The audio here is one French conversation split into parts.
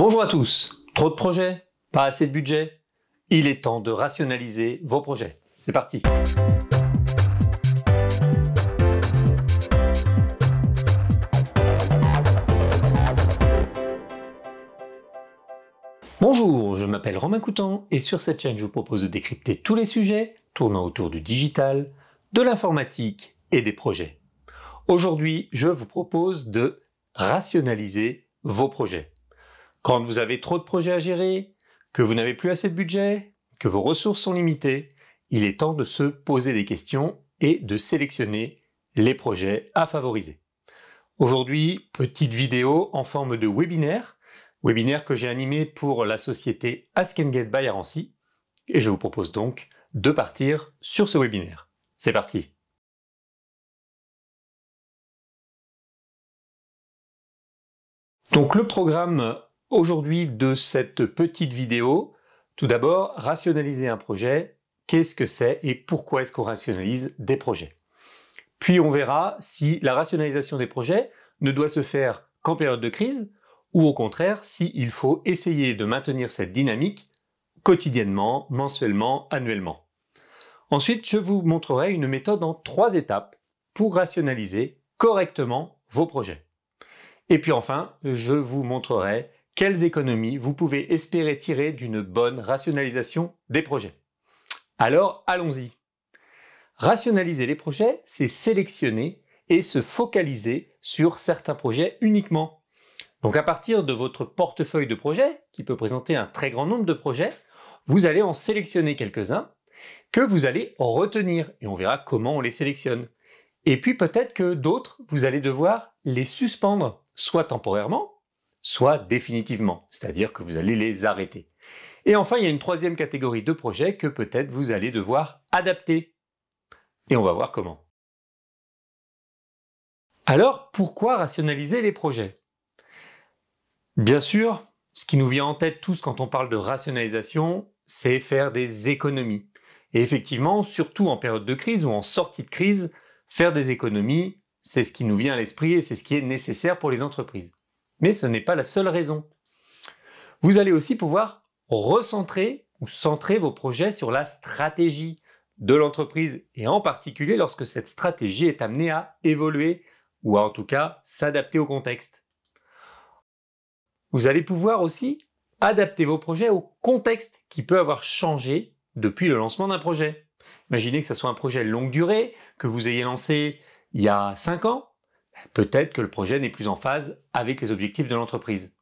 Bonjour à tous. Trop de projets Pas assez de budget Il est temps de rationaliser vos projets. C'est parti. Bonjour, je m'appelle Romain Coutan et sur cette chaîne je vous propose de décrypter tous les sujets tournant autour du digital, de l'informatique et des projets. Aujourd'hui, je vous propose de rationaliser vos projets. Quand vous avez trop de projets à gérer, que vous n'avez plus assez de budget, que vos ressources sont limitées, il est temps de se poser des questions et de sélectionner les projets à favoriser. Aujourd'hui, petite vidéo en forme de webinaire, webinaire que j'ai animé pour la société Ask and Get et je vous propose donc de partir sur ce webinaire. C'est parti Donc le programme aujourd'hui de cette petite vidéo. Tout d'abord, rationaliser un projet, qu'est-ce que c'est et pourquoi est-ce qu'on rationalise des projets. Puis on verra si la rationalisation des projets ne doit se faire qu'en période de crise ou au contraire s'il faut essayer de maintenir cette dynamique quotidiennement, mensuellement, annuellement. Ensuite, je vous montrerai une méthode en trois étapes pour rationaliser correctement vos projets. Et puis enfin, je vous montrerai quelles économies vous pouvez espérer tirer d'une bonne rationalisation des projets. Alors allons-y. Rationaliser les projets, c'est sélectionner et se focaliser sur certains projets uniquement. Donc à partir de votre portefeuille de projets, qui peut présenter un très grand nombre de projets, vous allez en sélectionner quelques-uns que vous allez retenir et on verra comment on les sélectionne. Et puis peut-être que d'autres, vous allez devoir les suspendre, soit temporairement, soit définitivement, c'est-à-dire que vous allez les arrêter. Et enfin, il y a une troisième catégorie de projets que peut-être vous allez devoir adapter. Et on va voir comment. Alors, pourquoi rationaliser les projets Bien sûr, ce qui nous vient en tête tous quand on parle de rationalisation, c'est faire des économies. Et effectivement, surtout en période de crise ou en sortie de crise, faire des économies, c'est ce qui nous vient à l'esprit et c'est ce qui est nécessaire pour les entreprises. Mais ce n'est pas la seule raison. Vous allez aussi pouvoir recentrer ou centrer vos projets sur la stratégie de l'entreprise et en particulier lorsque cette stratégie est amenée à évoluer ou à en tout cas s'adapter au contexte. Vous allez pouvoir aussi adapter vos projets au contexte qui peut avoir changé depuis le lancement d'un projet. Imaginez que ce soit un projet longue durée que vous ayez lancé il y a 5 ans Peut-être que le projet n'est plus en phase avec les objectifs de l'entreprise.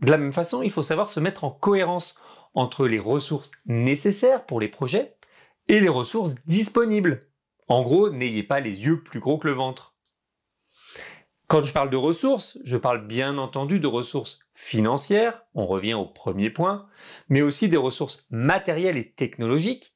De la même façon, il faut savoir se mettre en cohérence entre les ressources nécessaires pour les projets et les ressources disponibles. En gros, n'ayez pas les yeux plus gros que le ventre. Quand je parle de ressources, je parle bien entendu de ressources financières, on revient au premier point, mais aussi des ressources matérielles et technologiques,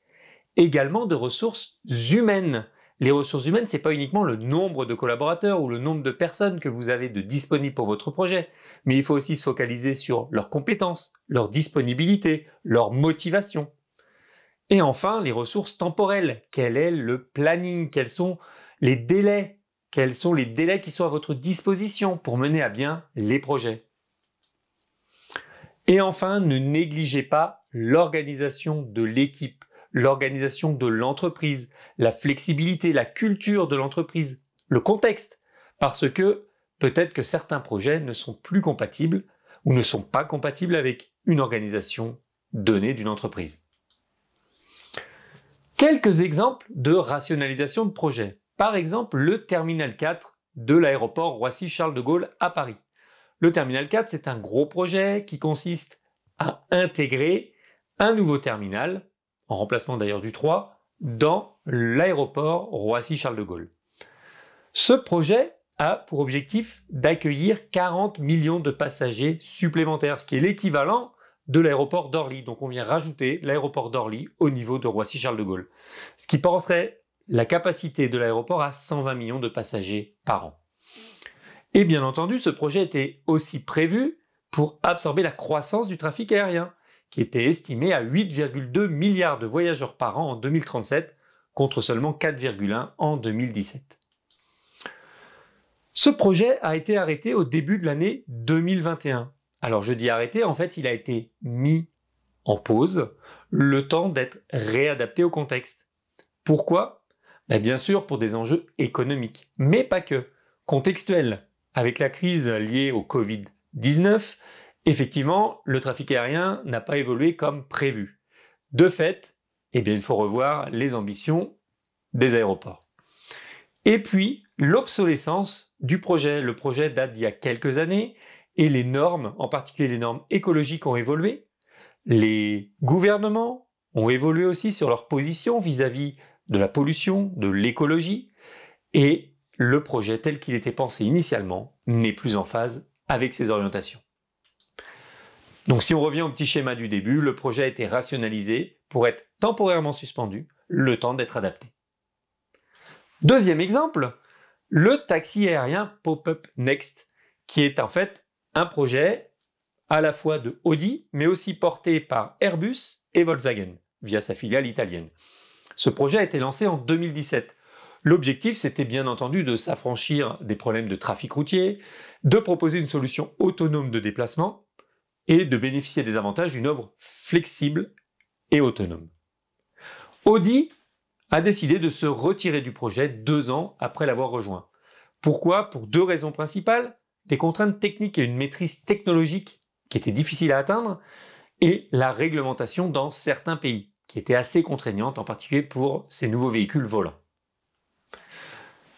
également de ressources humaines, les ressources humaines, ce n'est pas uniquement le nombre de collaborateurs ou le nombre de personnes que vous avez de disponibles pour votre projet, mais il faut aussi se focaliser sur leurs compétences, leur disponibilité, leur motivation. Et enfin, les ressources temporelles. Quel est le planning Quels sont les délais Quels sont les délais qui sont à votre disposition pour mener à bien les projets Et enfin, ne négligez pas l'organisation de l'équipe l'organisation de l'entreprise, la flexibilité, la culture de l'entreprise, le contexte, parce que peut-être que certains projets ne sont plus compatibles ou ne sont pas compatibles avec une organisation donnée d'une entreprise. Quelques exemples de rationalisation de projets. Par exemple, le Terminal 4 de l'aéroport Roissy-Charles de Gaulle à Paris. Le Terminal 4, c'est un gros projet qui consiste à intégrer un nouveau terminal en remplacement d'ailleurs du 3, dans l'aéroport Roissy-Charles de Gaulle. Ce projet a pour objectif d'accueillir 40 millions de passagers supplémentaires, ce qui est l'équivalent de l'aéroport d'Orly. Donc on vient rajouter l'aéroport d'Orly au niveau de Roissy-Charles de Gaulle, ce qui porterait la capacité de l'aéroport à 120 millions de passagers par an. Et bien entendu, ce projet était aussi prévu pour absorber la croissance du trafic aérien qui était estimé à 8,2 milliards de voyageurs par an en 2037 contre seulement 4,1 en 2017. Ce projet a été arrêté au début de l'année 2021. Alors je dis arrêté, en fait il a été mis en pause le temps d'être réadapté au contexte. Pourquoi ben, Bien sûr pour des enjeux économiques, mais pas que, contextuels, avec la crise liée au Covid-19 Effectivement, le trafic aérien n'a pas évolué comme prévu. De fait, eh bien, il faut revoir les ambitions des aéroports. Et puis, l'obsolescence du projet. Le projet date d'il y a quelques années et les normes, en particulier les normes écologiques, ont évolué. Les gouvernements ont évolué aussi sur leur position vis-à-vis de la pollution, de l'écologie, et le projet tel qu'il était pensé initialement n'est plus en phase avec ces orientations. Donc si on revient au petit schéma du début, le projet a été rationalisé pour être temporairement suspendu, le temps d'être adapté. Deuxième exemple, le taxi aérien Pop-up Next, qui est en fait un projet à la fois de Audi, mais aussi porté par Airbus et Volkswagen via sa filiale italienne. Ce projet a été lancé en 2017. L'objectif, c'était bien entendu de s'affranchir des problèmes de trafic routier, de proposer une solution autonome de déplacement et de bénéficier des avantages d'une œuvre flexible et autonome. Audi a décidé de se retirer du projet deux ans après l'avoir rejoint. Pourquoi Pour deux raisons principales, des contraintes techniques et une maîtrise technologique qui étaient difficiles à atteindre, et la réglementation dans certains pays, qui était assez contraignante, en particulier pour ces nouveaux véhicules volants.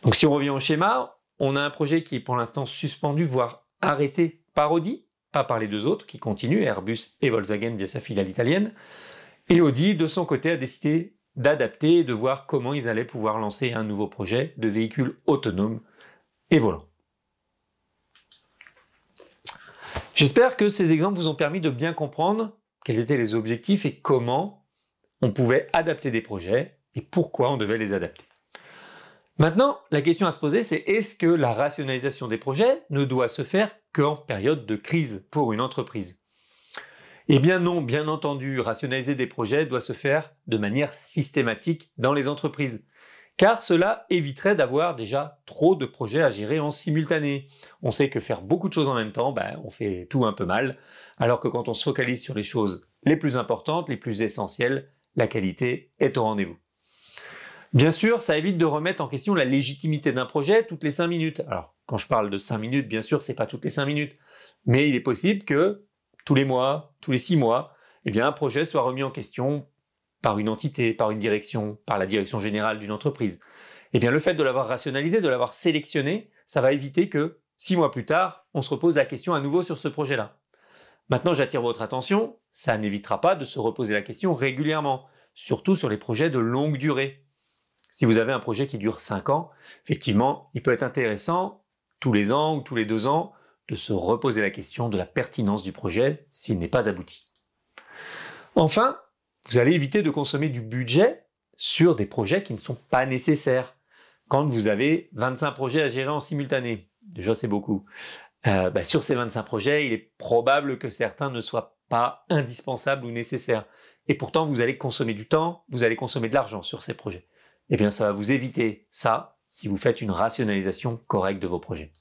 Donc si on revient au schéma, on a un projet qui est pour l'instant suspendu, voire arrêté par Audi, pas par les deux autres qui continuent, Airbus et Volkswagen via sa filiale italienne. Et Audi, de son côté, a décidé d'adapter et de voir comment ils allaient pouvoir lancer un nouveau projet de véhicule autonome et volant. J'espère que ces exemples vous ont permis de bien comprendre quels étaient les objectifs et comment on pouvait adapter des projets et pourquoi on devait les adapter. Maintenant, la question à se poser, c'est est-ce que la rationalisation des projets ne doit se faire qu'en période de crise pour une entreprise. Eh bien non, bien entendu, rationaliser des projets doit se faire de manière systématique dans les entreprises, car cela éviterait d'avoir déjà trop de projets à gérer en simultané. On sait que faire beaucoup de choses en même temps, ben, on fait tout un peu mal, alors que quand on se focalise sur les choses les plus importantes, les plus essentielles, la qualité est au rendez-vous. Bien sûr, ça évite de remettre en question la légitimité d'un projet toutes les 5 minutes. Alors, quand je parle de 5 minutes, bien sûr, ce n'est pas toutes les 5 minutes, mais il est possible que tous les mois, tous les 6 mois, eh bien, un projet soit remis en question par une entité, par une direction, par la direction générale d'une entreprise. Eh bien, le fait de l'avoir rationalisé, de l'avoir sélectionné, ça va éviter que 6 mois plus tard, on se repose la question à nouveau sur ce projet-là. Maintenant, j'attire votre attention, ça n'évitera pas de se reposer la question régulièrement, surtout sur les projets de longue durée. Si vous avez un projet qui dure 5 ans, effectivement, il peut être intéressant tous les ans ou tous les deux ans, de se reposer la question de la pertinence du projet s'il n'est pas abouti. Enfin, vous allez éviter de consommer du budget sur des projets qui ne sont pas nécessaires. Quand vous avez 25 projets à gérer en simultané, déjà c'est beaucoup, euh, bah, sur ces 25 projets, il est probable que certains ne soient pas indispensables ou nécessaires. Et pourtant, vous allez consommer du temps, vous allez consommer de l'argent sur ces projets. Eh bien, ça va vous éviter ça si vous faites une rationalisation correcte de vos projets.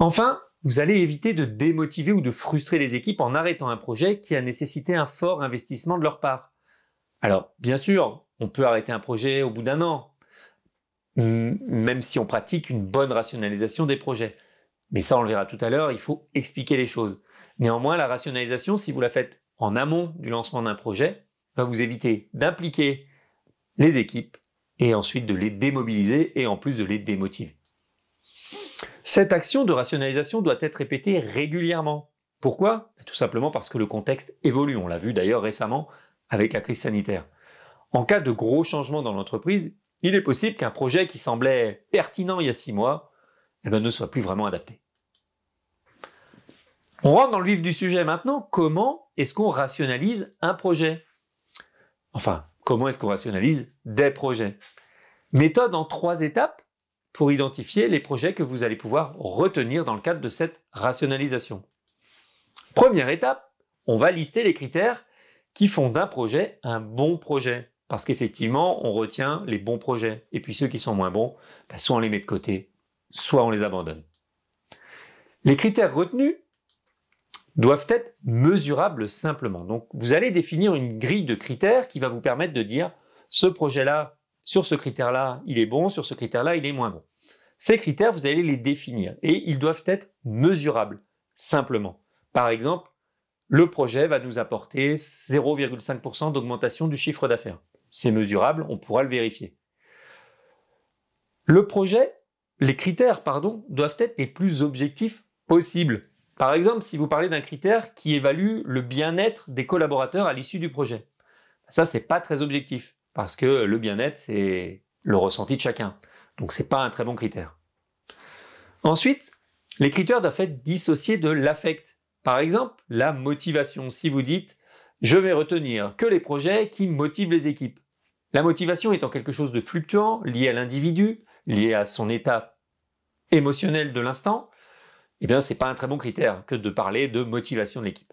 Enfin, vous allez éviter de démotiver ou de frustrer les équipes en arrêtant un projet qui a nécessité un fort investissement de leur part. Alors, bien sûr, on peut arrêter un projet au bout d'un an, même si on pratique une bonne rationalisation des projets. Mais ça, on le verra tout à l'heure, il faut expliquer les choses. Néanmoins, la rationalisation, si vous la faites en amont du lancement d'un projet, va vous éviter d'impliquer les équipes et ensuite de les démobiliser et en plus de les démotiver. Cette action de rationalisation doit être répétée régulièrement. Pourquoi bah, Tout simplement parce que le contexte évolue, on l'a vu d'ailleurs récemment avec la crise sanitaire. En cas de gros changement dans l'entreprise, il est possible qu'un projet qui semblait pertinent il y a six mois eh ben, ne soit plus vraiment adapté. On rentre dans le vif du sujet maintenant. Comment est-ce qu'on rationalise un projet Enfin, Comment est-ce qu'on rationalise des projets Méthode en trois étapes pour identifier les projets que vous allez pouvoir retenir dans le cadre de cette rationalisation. Première étape, on va lister les critères qui font d'un projet un bon projet. Parce qu'effectivement, on retient les bons projets. Et puis ceux qui sont moins bons, bah, soit on les met de côté, soit on les abandonne. Les critères retenus doivent être mesurables simplement. Donc vous allez définir une grille de critères qui va vous permettre de dire ce projet-là, sur ce critère-là, il est bon, sur ce critère-là, il est moins bon. Ces critères, vous allez les définir et ils doivent être mesurables simplement. Par exemple, le projet va nous apporter 0,5% d'augmentation du chiffre d'affaires. C'est mesurable, on pourra le vérifier. Le projet, les critères, pardon, doivent être les plus objectifs possibles. Par exemple, si vous parlez d'un critère qui évalue le bien-être des collaborateurs à l'issue du projet, ça, c'est pas très objectif, parce que le bien-être, c'est le ressenti de chacun. Donc, c'est pas un très bon critère. Ensuite, les critères doivent être dissociés de l'affect. Par exemple, la motivation. Si vous dites, je vais retenir que les projets qui motivent les équipes. La motivation étant quelque chose de fluctuant, lié à l'individu, lié à son état émotionnel de l'instant, eh ce n'est pas un très bon critère que de parler de motivation de l'équipe.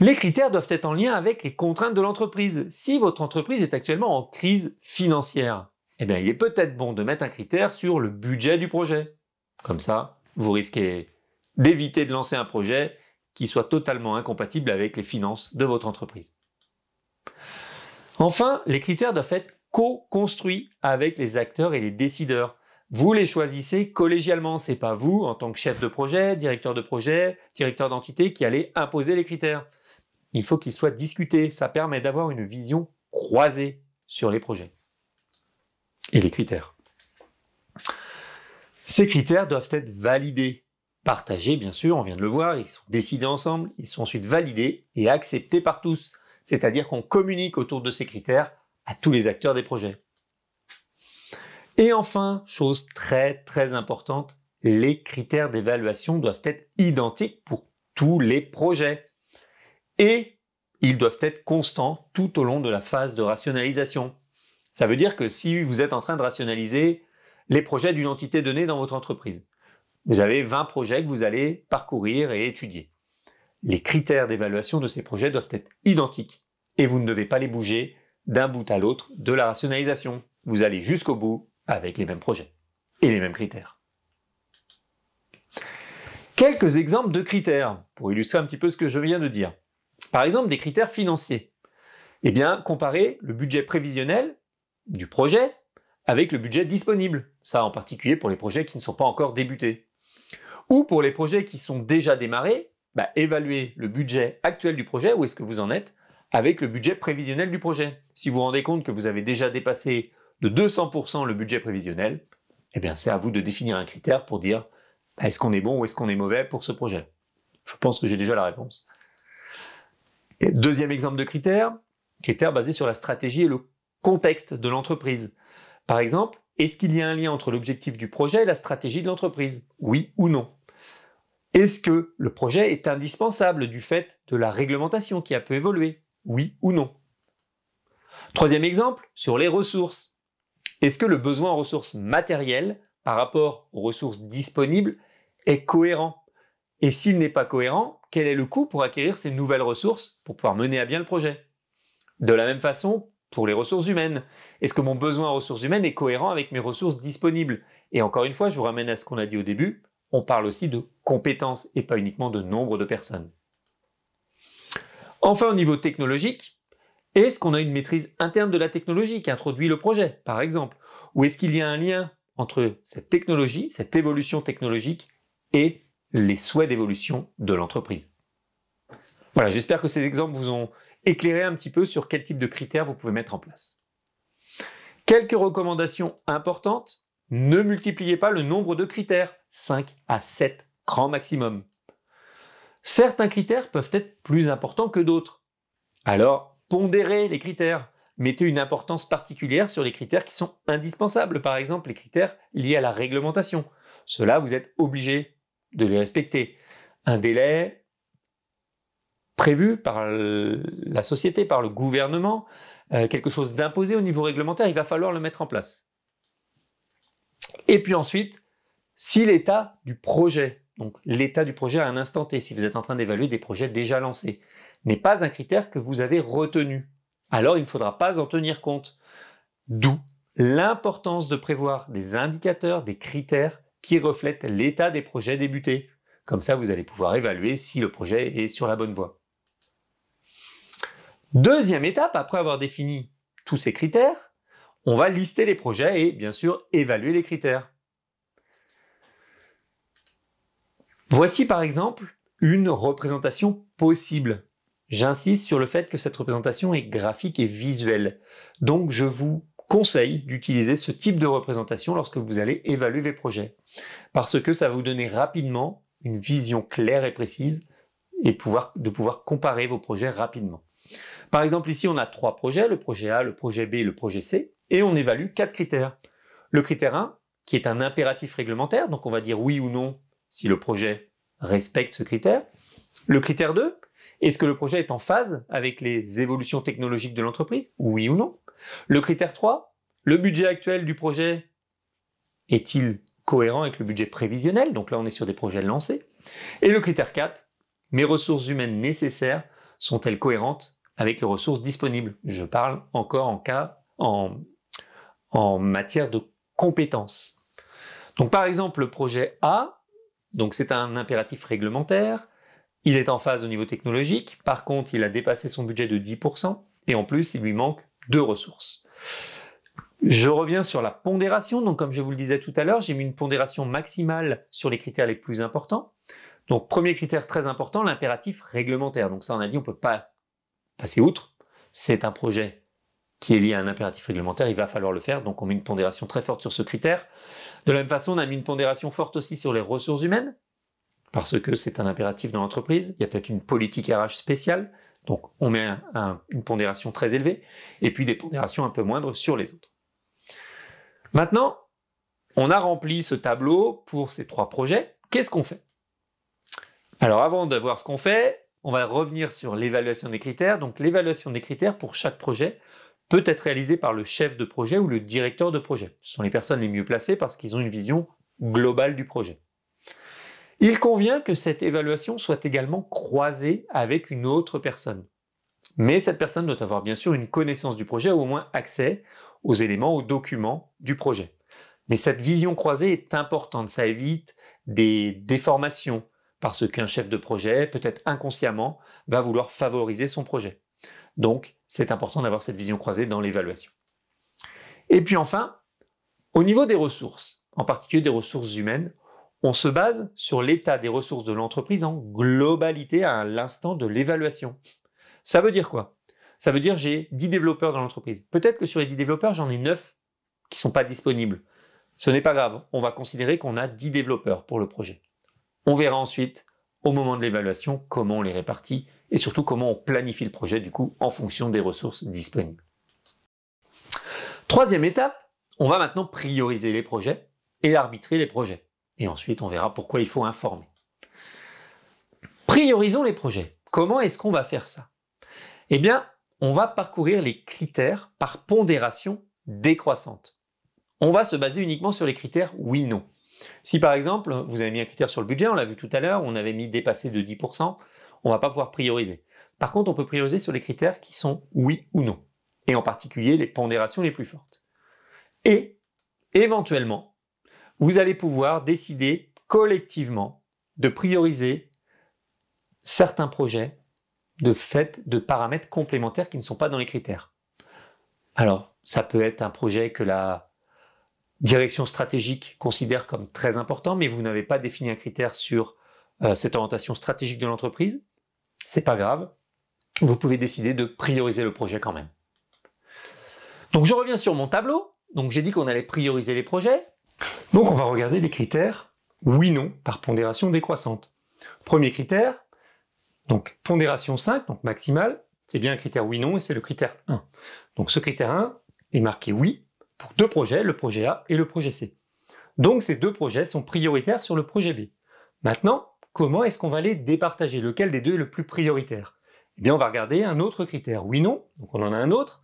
Les critères doivent être en lien avec les contraintes de l'entreprise. Si votre entreprise est actuellement en crise financière, eh bien, il est peut-être bon de mettre un critère sur le budget du projet. Comme ça, vous risquez d'éviter de lancer un projet qui soit totalement incompatible avec les finances de votre entreprise. Enfin, les critères doivent être co-construits avec les acteurs et les décideurs. Vous les choisissez collégialement, c'est pas vous en tant que chef de projet, directeur de projet, directeur d'entité qui allez imposer les critères. Il faut qu'ils soient discutés, ça permet d'avoir une vision croisée sur les projets et les critères. Ces critères doivent être validés, partagés bien sûr, on vient de le voir, ils sont décidés ensemble, ils sont ensuite validés et acceptés par tous, c'est-à-dire qu'on communique autour de ces critères à tous les acteurs des projets. Et enfin, chose très très importante, les critères d'évaluation doivent être identiques pour tous les projets. Et ils doivent être constants tout au long de la phase de rationalisation. Ça veut dire que si vous êtes en train de rationaliser les projets d'une entité donnée dans votre entreprise, vous avez 20 projets que vous allez parcourir et étudier. Les critères d'évaluation de ces projets doivent être identiques et vous ne devez pas les bouger d'un bout à l'autre de la rationalisation. Vous allez jusqu'au bout avec les mêmes projets et les mêmes critères. Quelques exemples de critères pour illustrer un petit peu ce que je viens de dire. Par exemple, des critères financiers. Eh bien, comparer le budget prévisionnel du projet avec le budget disponible. Ça, en particulier pour les projets qui ne sont pas encore débutés. Ou pour les projets qui sont déjà démarrés, bah, évaluer le budget actuel du projet, où est-ce que vous en êtes, avec le budget prévisionnel du projet. Si vous vous rendez compte que vous avez déjà dépassé de 200% le budget prévisionnel, eh bien c'est à vous de définir un critère pour dire bah, est-ce qu'on est bon ou est-ce qu'on est mauvais pour ce projet. Je pense que j'ai déjà la réponse. deuxième exemple de critère, critère basé sur la stratégie et le contexte de l'entreprise. Par exemple, est-ce qu'il y a un lien entre l'objectif du projet et la stratégie de l'entreprise Oui ou non Est-ce que le projet est indispensable du fait de la réglementation qui a peu évolué Oui ou non Troisième exemple, sur les ressources. Est-ce que le besoin en ressources matérielles par rapport aux ressources disponibles est cohérent Et s'il n'est pas cohérent, quel est le coût pour acquérir ces nouvelles ressources pour pouvoir mener à bien le projet De la même façon, pour les ressources humaines. Est-ce que mon besoin en ressources humaines est cohérent avec mes ressources disponibles Et encore une fois, je vous ramène à ce qu'on a dit au début, on parle aussi de compétences et pas uniquement de nombre de personnes. Enfin, au niveau technologique, est-ce qu'on a une maîtrise interne de la technologie qui introduit le projet, par exemple Ou est-ce qu'il y a un lien entre cette technologie, cette évolution technologique et les souhaits d'évolution de l'entreprise Voilà, j'espère que ces exemples vous ont éclairé un petit peu sur quel type de critères vous pouvez mettre en place. Quelques recommandations importantes. Ne multipliez pas le nombre de critères, 5 à 7 grand maximum. Certains critères peuvent être plus importants que d'autres. Alors, pondérez les critères. Mettez une importance particulière sur les critères qui sont indispensables, par exemple les critères liés à la réglementation. Cela, vous êtes obligé de les respecter. Un délai prévu par la société, par le gouvernement, euh, quelque chose d'imposé au niveau réglementaire, il va falloir le mettre en place. Et puis ensuite, si l'état du projet donc l'état du projet à un instant T, si vous êtes en train d'évaluer des projets déjà lancés, n'est pas un critère que vous avez retenu. Alors il ne faudra pas en tenir compte. D'où l'importance de prévoir des indicateurs, des critères qui reflètent l'état des projets débutés. Comme ça, vous allez pouvoir évaluer si le projet est sur la bonne voie. Deuxième étape, après avoir défini tous ces critères, on va lister les projets et bien sûr évaluer les critères. Voici par exemple une représentation possible. J'insiste sur le fait que cette représentation est graphique et visuelle. Donc je vous conseille d'utiliser ce type de représentation lorsque vous allez évaluer vos projets. Parce que ça va vous donner rapidement une vision claire et précise et pouvoir, de pouvoir comparer vos projets rapidement. Par exemple, ici, on a trois projets, le projet A, le projet B et le projet C, et on évalue quatre critères. Le critère 1, qui est un impératif réglementaire, donc on va dire oui ou non si le projet respecte ce critère. Le critère 2, est-ce que le projet est en phase avec les évolutions technologiques de l'entreprise Oui ou non Le critère 3, le budget actuel du projet est-il cohérent avec le budget prévisionnel Donc là, on est sur des projets lancés. Et le critère 4, mes ressources humaines nécessaires sont-elles cohérentes avec les ressources disponibles Je parle encore en cas en, en matière de compétences. Donc par exemple, le projet A donc c'est un impératif réglementaire. Il est en phase au niveau technologique. Par contre, il a dépassé son budget de 10%. Et en plus, il lui manque deux ressources. Je reviens sur la pondération. Donc, comme je vous le disais tout à l'heure, j'ai mis une pondération maximale sur les critères les plus importants. Donc, premier critère très important, l'impératif réglementaire. Donc, ça, on a dit, on ne peut pas passer outre. C'est un projet qui est lié à un impératif réglementaire, il va falloir le faire. Donc on met une pondération très forte sur ce critère. De la même façon, on a mis une pondération forte aussi sur les ressources humaines, parce que c'est un impératif dans l'entreprise. Il y a peut-être une politique RH spéciale, donc on met une pondération très élevée, et puis des pondérations un peu moindres sur les autres. Maintenant, on a rempli ce tableau pour ces trois projets. Qu'est-ce qu'on fait Alors avant de voir ce qu'on fait, on va revenir sur l'évaluation des critères. Donc l'évaluation des critères pour chaque projet peut être réalisé par le chef de projet ou le directeur de projet. Ce sont les personnes les mieux placées parce qu'ils ont une vision globale du projet. Il convient que cette évaluation soit également croisée avec une autre personne. Mais cette personne doit avoir bien sûr une connaissance du projet ou au moins accès aux éléments, aux documents du projet. Mais cette vision croisée est importante, ça évite des déformations parce qu'un chef de projet, peut-être inconsciemment, va vouloir favoriser son projet. Donc, c'est important d'avoir cette vision croisée dans l'évaluation. Et puis enfin, au niveau des ressources, en particulier des ressources humaines, on se base sur l'état des ressources de l'entreprise en globalité à l'instant de l'évaluation. Ça veut dire quoi Ça veut dire j'ai 10 développeurs dans l'entreprise. Peut-être que sur les 10 développeurs, j'en ai 9 qui ne sont pas disponibles. Ce n'est pas grave, on va considérer qu'on a 10 développeurs pour le projet. On verra ensuite au moment de l'évaluation, comment on les répartit et surtout comment on planifie le projet du coup en fonction des ressources disponibles. Troisième étape, on va maintenant prioriser les projets et arbitrer les projets. Et ensuite, on verra pourquoi il faut informer. Priorisons les projets. Comment est-ce qu'on va faire ça Eh bien, on va parcourir les critères par pondération décroissante. On va se baser uniquement sur les critères oui-non. Si par exemple, vous avez mis un critère sur le budget, on l'a vu tout à l'heure, on avait mis dépasser de 10%, on ne va pas pouvoir prioriser. Par contre, on peut prioriser sur les critères qui sont oui ou non, et en particulier les pondérations les plus fortes. Et, éventuellement, vous allez pouvoir décider collectivement de prioriser certains projets de fait de paramètres complémentaires qui ne sont pas dans les critères. Alors, ça peut être un projet que la direction stratégique considère comme très important, mais vous n'avez pas défini un critère sur euh, cette orientation stratégique de l'entreprise, c'est pas grave. Vous pouvez décider de prioriser le projet quand même. Donc je reviens sur mon tableau. Donc j'ai dit qu'on allait prioriser les projets. Donc on va regarder les critères oui/non par pondération décroissante. Premier critère, donc pondération 5, donc maximale, c'est bien un critère oui/non et c'est le critère 1. Donc ce critère 1 est marqué oui pour deux projets, le projet A et le projet C. Donc ces deux projets sont prioritaires sur le projet B. Maintenant, comment est-ce qu'on va les départager Lequel des deux est le plus prioritaire Eh bien, on va regarder un autre critère, oui-non. Donc on en a un autre,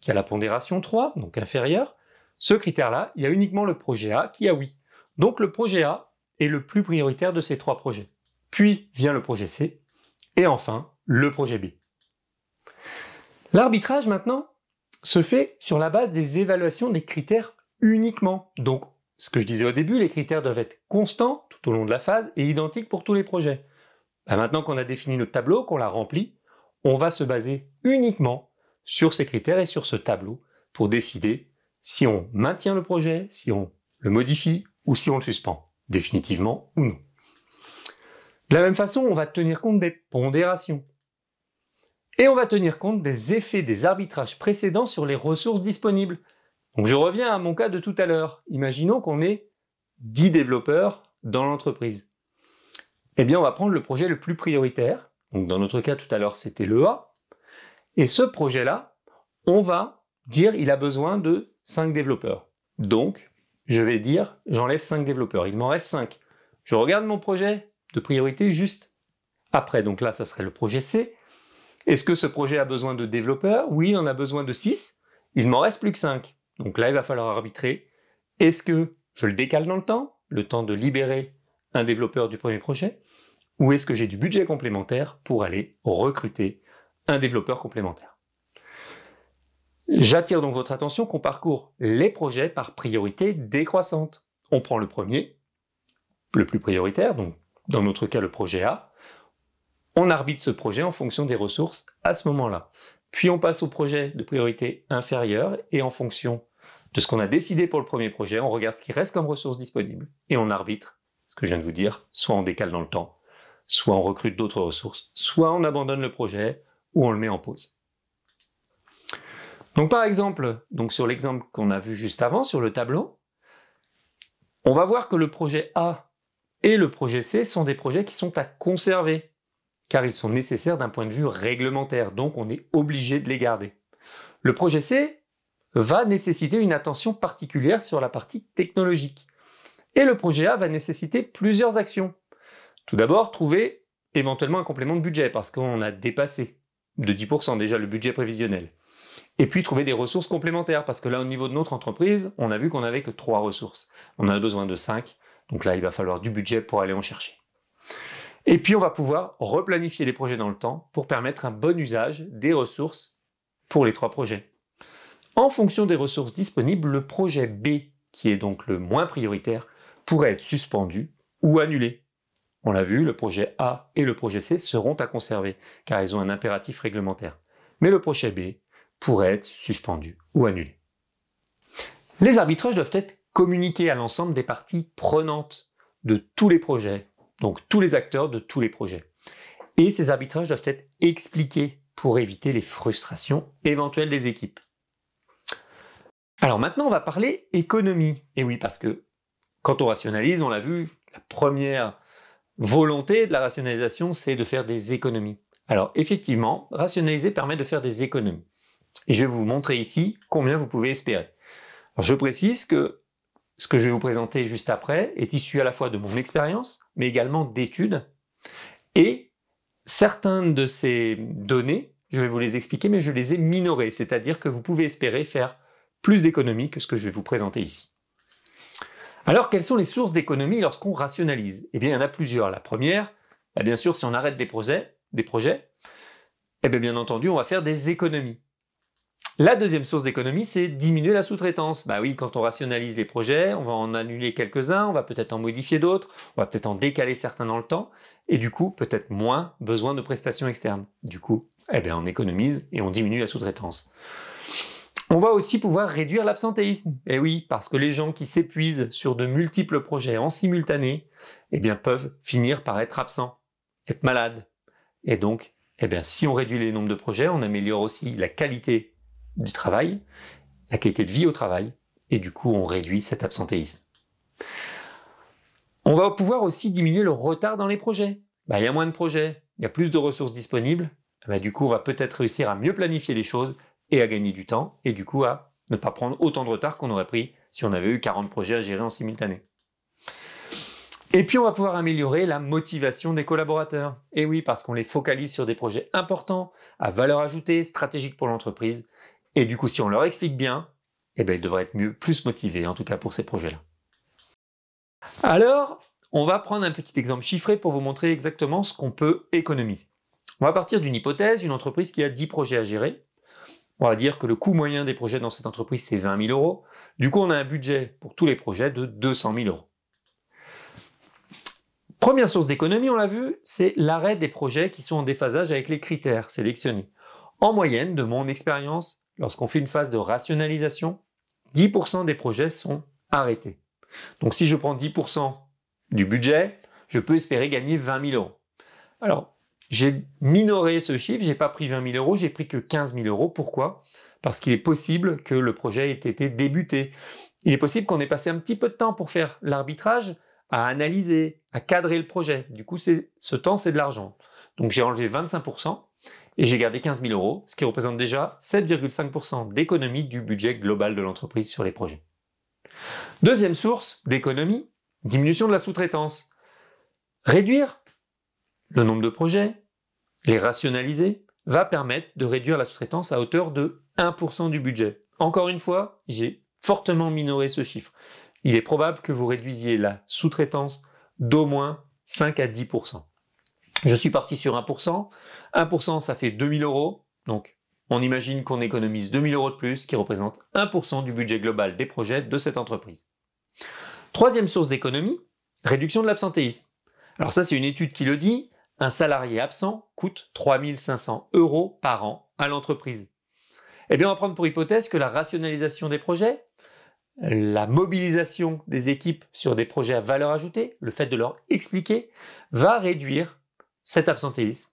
qui a la pondération 3, donc inférieure. Ce critère-là, il y a uniquement le projet A qui a oui. Donc le projet A est le plus prioritaire de ces trois projets. Puis vient le projet C, et enfin le projet B. L'arbitrage maintenant, se fait sur la base des évaluations des critères uniquement. Donc, ce que je disais au début, les critères doivent être constants tout au long de la phase et identiques pour tous les projets. Bah, maintenant qu'on a défini notre tableau, qu'on l'a rempli, on va se baser uniquement sur ces critères et sur ce tableau pour décider si on maintient le projet, si on le modifie ou si on le suspend, définitivement ou non. De la même façon, on va tenir compte des pondérations. Et on va tenir compte des effets des arbitrages précédents sur les ressources disponibles. Donc je reviens à mon cas de tout à l'heure. Imaginons qu'on ait 10 développeurs dans l'entreprise. Eh bien, on va prendre le projet le plus prioritaire. Donc dans notre cas tout à l'heure, c'était le A. Et ce projet-là, on va dire il a besoin de 5 développeurs. Donc, je vais dire j'enlève 5 développeurs. Il m'en reste 5. Je regarde mon projet de priorité juste après. Donc là, ça serait le projet C. Est-ce que ce projet a besoin de développeurs Oui, il en a besoin de 6. Il m'en reste plus que 5. Donc là, il va falloir arbitrer. Est-ce que je le décale dans le temps, le temps de libérer un développeur du premier projet Ou est-ce que j'ai du budget complémentaire pour aller recruter un développeur complémentaire J'attire donc votre attention qu'on parcourt les projets par priorité décroissante. On prend le premier, le plus prioritaire, donc dans notre cas le projet A, on arbitre ce projet en fonction des ressources à ce moment-là. Puis on passe au projet de priorité inférieure et en fonction de ce qu'on a décidé pour le premier projet, on regarde ce qui reste comme ressources disponibles et on arbitre ce que je viens de vous dire, soit on décale dans le temps, soit on recrute d'autres ressources, soit on abandonne le projet ou on le met en pause. Donc par exemple, donc sur l'exemple qu'on a vu juste avant sur le tableau, on va voir que le projet A et le projet C sont des projets qui sont à conserver car ils sont nécessaires d'un point de vue réglementaire, donc on est obligé de les garder. Le projet C va nécessiter une attention particulière sur la partie technologique. Et le projet A va nécessiter plusieurs actions. Tout d'abord, trouver éventuellement un complément de budget, parce qu'on a dépassé de 10% déjà le budget prévisionnel. Et puis trouver des ressources complémentaires, parce que là, au niveau de notre entreprise, on a vu qu'on n'avait que trois ressources. On en a besoin de 5, donc là, il va falloir du budget pour aller en chercher. Et puis, on va pouvoir replanifier les projets dans le temps pour permettre un bon usage des ressources pour les trois projets. En fonction des ressources disponibles, le projet B, qui est donc le moins prioritaire, pourrait être suspendu ou annulé. On l'a vu, le projet A et le projet C seront à conserver, car ils ont un impératif réglementaire. Mais le projet B pourrait être suspendu ou annulé. Les arbitrages doivent être communiqués à l'ensemble des parties prenantes de tous les projets donc tous les acteurs de tous les projets. Et ces arbitrages doivent être expliqués pour éviter les frustrations éventuelles des équipes. Alors maintenant, on va parler économie. Et oui, parce que quand on rationalise, on l'a vu, la première volonté de la rationalisation, c'est de faire des économies. Alors effectivement, rationaliser permet de faire des économies. Et je vais vous montrer ici combien vous pouvez espérer. je précise que ce que je vais vous présenter juste après est issu à la fois de mon expérience, mais également d'études. Et certaines de ces données, je vais vous les expliquer, mais je les ai minorées, c'est-à-dire que vous pouvez espérer faire plus d'économies que ce que je vais vous présenter ici. Alors, quelles sont les sources d'économies lorsqu'on rationalise Eh bien, il y en a plusieurs. La première, bah, bien sûr, si on arrête des projets, des projets eh bien, bien entendu, on va faire des économies. La deuxième source d'économie, c'est diminuer la sous-traitance. Bah oui, quand on rationalise les projets, on va en annuler quelques-uns, on va peut-être en modifier d'autres, on va peut-être en décaler certains dans le temps, et du coup, peut-être moins besoin de prestations externes. Du coup, eh bien, on économise et on diminue la sous-traitance. On va aussi pouvoir réduire l'absentéisme. Eh oui, parce que les gens qui s'épuisent sur de multiples projets en simultané, eh bien, peuvent finir par être absents, être malades. Et donc, eh bien, si on réduit les nombres de projets, on améliore aussi la qualité du travail, la qualité de vie au travail, et du coup on réduit cet absentéisme. On va pouvoir aussi diminuer le retard dans les projets. Bah, il y a moins de projets, il y a plus de ressources disponibles, eh ben, du coup on va peut-être réussir à mieux planifier les choses et à gagner du temps, et du coup à ne pas prendre autant de retard qu'on aurait pris si on avait eu 40 projets à gérer en simultané. Et puis on va pouvoir améliorer la motivation des collaborateurs. Et oui, parce qu'on les focalise sur des projets importants, à valeur ajoutée, stratégiques pour l'entreprise, et du coup, si on leur explique bien, eh ben, ils devraient être mieux, plus motivés, en tout cas pour ces projets-là. Alors, on va prendre un petit exemple chiffré pour vous montrer exactement ce qu'on peut économiser. On va partir d'une hypothèse, une entreprise qui a 10 projets à gérer. On va dire que le coût moyen des projets dans cette entreprise, c'est 20 000 euros. Du coup, on a un budget pour tous les projets de 200 000 euros. Première source d'économie, on l'a vu, c'est l'arrêt des projets qui sont en déphasage avec les critères sélectionnés. En moyenne, de mon expérience, lorsqu'on fait une phase de rationalisation, 10% des projets sont arrêtés. Donc si je prends 10% du budget, je peux espérer gagner 20 000 euros. Alors, j'ai minoré ce chiffre, j'ai pas pris 20 000 euros, j'ai pris que 15 000 euros. Pourquoi Parce qu'il est possible que le projet ait été débuté. Il est possible qu'on ait passé un petit peu de temps pour faire l'arbitrage, à analyser, à cadrer le projet. Du coup, ce temps, c'est de l'argent. Donc j'ai enlevé 25%, et j'ai gardé 15 000 euros, ce qui représente déjà 7,5% d'économie du budget global de l'entreprise sur les projets. Deuxième source d'économie, diminution de la sous-traitance. Réduire le nombre de projets, les rationaliser, va permettre de réduire la sous-traitance à hauteur de 1% du budget. Encore une fois, j'ai fortement minoré ce chiffre. Il est probable que vous réduisiez la sous-traitance d'au moins 5 à 10%. Je suis parti sur 1%, 1%, ça fait 2000 euros. Donc, on imagine qu'on économise 2000 euros de plus, qui représente 1% du budget global des projets de cette entreprise. Troisième source d'économie, réduction de l'absentéisme. Alors ça, c'est une étude qui le dit, un salarié absent coûte 3500 euros par an à l'entreprise. Eh bien, on va prendre pour hypothèse que la rationalisation des projets, la mobilisation des équipes sur des projets à valeur ajoutée, le fait de leur expliquer, va réduire cet absentéisme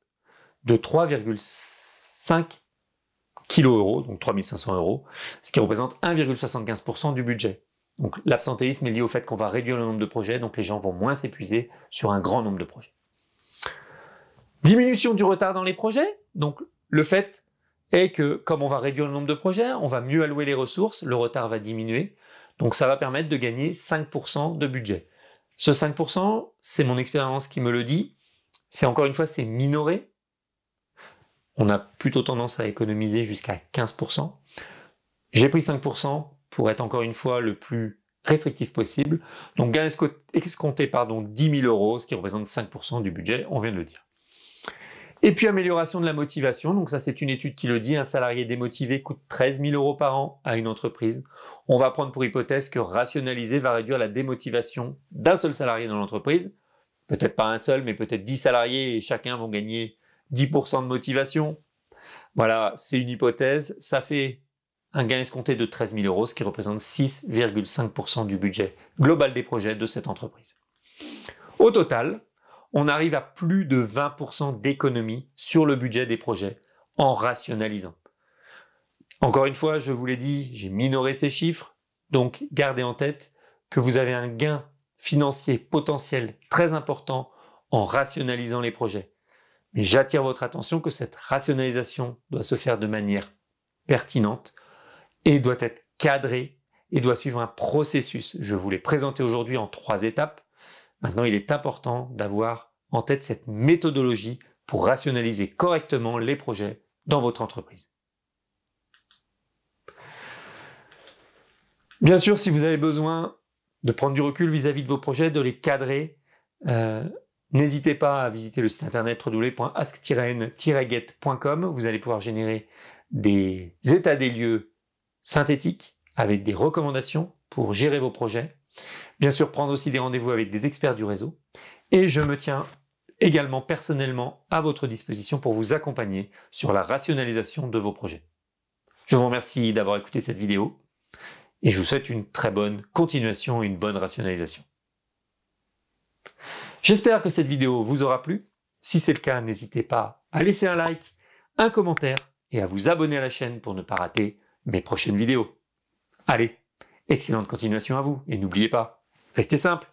de 3,5 kilo euros, donc 3500 euros, ce qui représente 1,75% du budget. Donc l'absentéisme est lié au fait qu'on va réduire le nombre de projets, donc les gens vont moins s'épuiser sur un grand nombre de projets. Diminution du retard dans les projets, donc le fait est que comme on va réduire le nombre de projets, on va mieux allouer les ressources, le retard va diminuer, donc ça va permettre de gagner 5% de budget. Ce 5%, c'est mon expérience qui me le dit, c'est encore une fois, c'est minoré, on a plutôt tendance à économiser jusqu'à 15%. J'ai pris 5% pour être encore une fois le plus restrictif possible. Donc gain escompté pardon, 10 000 euros, ce qui représente 5% du budget, on vient de le dire. Et puis amélioration de la motivation, donc ça c'est une étude qui le dit, un salarié démotivé coûte 13 000 euros par an à une entreprise. On va prendre pour hypothèse que rationaliser va réduire la démotivation d'un seul salarié dans l'entreprise, peut-être pas un seul, mais peut-être 10 salariés et chacun vont gagner 10% de motivation. Voilà, c'est une hypothèse. Ça fait un gain escompté de 13 000 euros, ce qui représente 6,5% du budget global des projets de cette entreprise. Au total, on arrive à plus de 20% d'économie sur le budget des projets en rationalisant. Encore une fois, je vous l'ai dit, j'ai minoré ces chiffres, donc gardez en tête que vous avez un gain financier potentiel très important en rationalisant les projets. Mais j'attire votre attention que cette rationalisation doit se faire de manière pertinente et doit être cadrée et doit suivre un processus. Je vous l'ai présenté aujourd'hui en trois étapes. Maintenant, il est important d'avoir en tête cette méthodologie pour rationaliser correctement les projets dans votre entreprise. Bien sûr, si vous avez besoin de prendre du recul vis-à-vis de vos projets, de les cadrer, euh, N'hésitez pas à visiter le site internet www.ask-n-get.com. Vous allez pouvoir générer des états des lieux synthétiques avec des recommandations pour gérer vos projets. Bien sûr, prendre aussi des rendez-vous avec des experts du réseau. Et je me tiens également personnellement à votre disposition pour vous accompagner sur la rationalisation de vos projets. Je vous remercie d'avoir écouté cette vidéo et je vous souhaite une très bonne continuation et une bonne rationalisation. J'espère que cette vidéo vous aura plu. Si c'est le cas, n'hésitez pas à laisser un like, un commentaire et à vous abonner à la chaîne pour ne pas rater mes prochaines vidéos. Allez, excellente continuation à vous et n'oubliez pas, restez simple